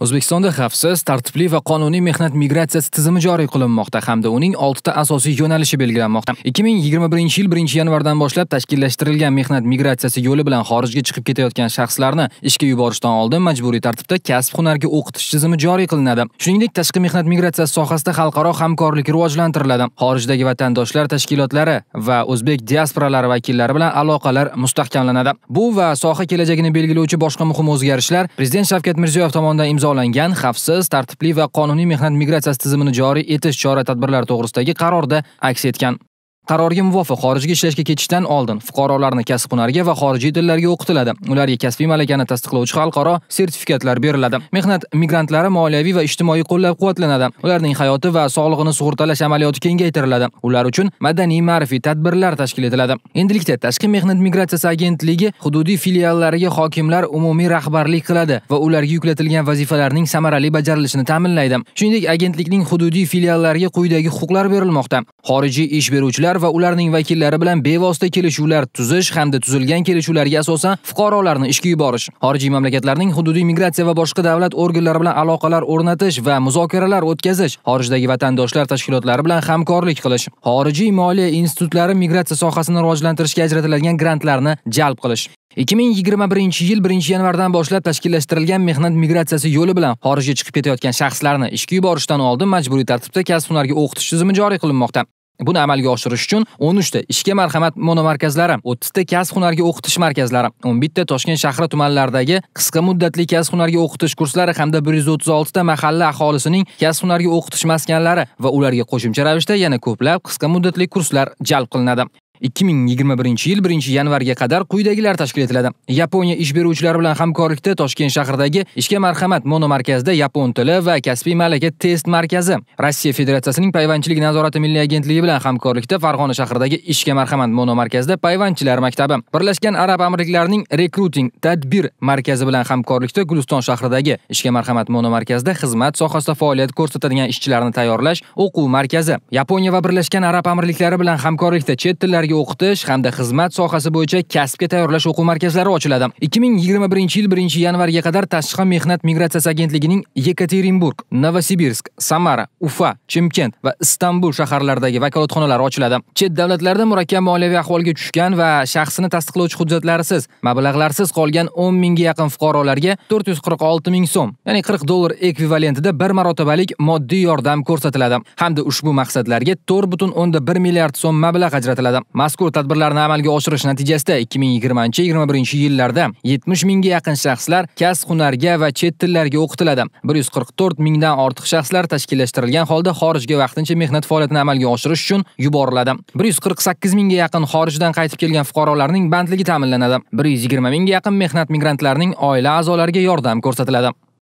O'zbekistonda xavfsiz, tartibli va qonuniy mehnat migratsiyasi tizimi joriy qilinmoqda hamda uning oltita asosiy yo'nalishi belgilanmoqda. 2021-yil 1-yanvardan boshlab tashkillashtirilgan mehnat migratsiyasi yo'li bilan xorijga chiqib ketayotgan shaxslarni ishga yuborishdan oldin majburiy tartibda kasb-hunarga o'qitish tizimi joriy qilinadi. Shuningdek, tashqi mehnat migratsiyasi sohasida xalqaro hamkorlik rivojlantiriladi. Xorijdagi vatandoshlar tashkilotlari va o'zbek diasporalari vakillari bilan aloqalar mustahkamlanadi. Bu va soha kelajagini belgilovchi boshqa muhim o'zgarishlar prezident Shavkat Mirziyoyev tomonidan imzo imzolangan xavfsiz, tartibli va qonuniy mehnat migratsiyasi tizimini joriy etish chora-tadbirlari to'g'risidagi qarorda aks etgan. Qarorga muvofiq xorijga ishlashga ketishdan oldin fuqarolarni kasb hunarga va xorijiy tillarga o'qitiladi. Ularga kasbiy malakani tasdiqlovchi xalqaro sertifikatlar beriladi. Mehnat migrantlari moliyaviy va ijtimoiy qo'llab-quvvatlanadi. Ularning hayoti va sog'lig'ini sug'urtalash amaliyoti kengaytiriladi. Ular uchun madaniy ma'rifiy tadbirlar tashkil etiladi. Endilikda Tashqi mehnat migratsiyasi agentligi hududiy filiallariga hokimlar umumiy rahbarlik qiladi va ularga yuklatilgan vazifalarning samarali bajarilishini ta'minlaydi. Shuningdek, agentlikning hududiy filiallariga quyidagi huquqlar berilmoqda. Xorijiy ish beruvchilar va ularning vakillari bilan bevosita kelishuvlar tuzish hamda tuzilgan kelishuvlarga asosan fuqarolarni ishga yuborish xorijiy mamlakatlarning hududiy migratsiya va boshqa davlat organlari bilan aloqalar o'rnatish va muzokaralar o'tkazish xorijdagi vatandoshlar tashkilotlari bilan hamkorlik qilish xorijiy moliya institutlari migratsiya sohasini rivojlantirishga ajratiladigan grantlarni jalb qilish 2021 yil 1 yanvardan boshlab tashkillashtirilgan mehnat migratsiyasi yo'li bilan xorijga chiqib ketayotgan shaxslarni ishga yuborishdan oldin majburiy tartibda kasb hunarga o'qitish tizimi joriy qilinmoqda Buni amalga oshirish uchun 13 ta ishga marhamat monomarkazlari, 30 ta kasb hunarga o'qitish markazlari, 11 ta Toshkent shahri tumanlaridagi qisqa muddatli kasb hunarga o'qitish kurslari hamda 136 ta mahalla aholisining kasb hunarga o'qitish maskanlari va ularga qo'shimcha ravishda yana ko'plab qisqa muddatli kurslar jalb qilinadi. 2021 yil 1 yanvarga qadar quyidagilar tashkil etiladi. Yaponiya ish beruvchilari bilan hamkorlikda Toshkent shahridagi Ishga marhamat monomarkazida yapon tili va kasbiy malaka test markazi, Rossiya Federatsiyasining payvandchilik nazorati milliy agentligi bilan hamkorlikda Farg'ona shahridagi Ishga marhamat monomarkazida payvandchilar maktabi, Birlashgan Arab Amirliklarining rekruting tadbir markazi bilan hamkorlikda Guliston shahridagi Ishga marhamat monomarkazida xizmat sohasida faoliyat ko'rsatadigan ishchilarni tayyorlash o'quv markazi, Yaponiya va Birlashgan Arab Amirliklari bilan hamkorlikda chet tillari yoshlarga o'qitish hamda xizmat sohasi bo'yicha kasbga tayyorlash o'quv markazlari ochiladi 2021 yil 1 yanvarga qadar tashqi mehnat migratsiyasi agentligining yekaterinburg novosibirsk samara ufa chimkent va istanbul shaharlaridagi vakolatxonalari ochiladi chet davlatlarda murakkab moliyaviy ahvolga tushgan va shaxsini tasdiqlovchi hujjatlarsiz mablag'larsiz qolgan 10 mingga yaqin fuqarolarga 446 ming so'm ya'ni 40 dollar ekvivalentida bir marotabalik moddiy yordam ko'rsatiladi hamda ushbu maqsadlarga 4.1 milliard so'm mablag' ajratiladi Mazkur tadbirlarni amalga oshirish natijasida 2020-21 yillarda 70 mingga yaqin shaxslar kasb hunarga va chet tillarga o'qitiladi. 144 mingdan ortiq shaxslar tashkillashtirilgan holda xorijga vaqtincha mehnat faoliyatini amalga oshirish uchun yuboriladi. 148 mingga yaqin xorijdan qaytib kelgan fuqarolarning bandligi ta'minlanadi. 120 mingga yaqin mehnat migrantlarining oila a'zolariga yordam ko'rsatiladi.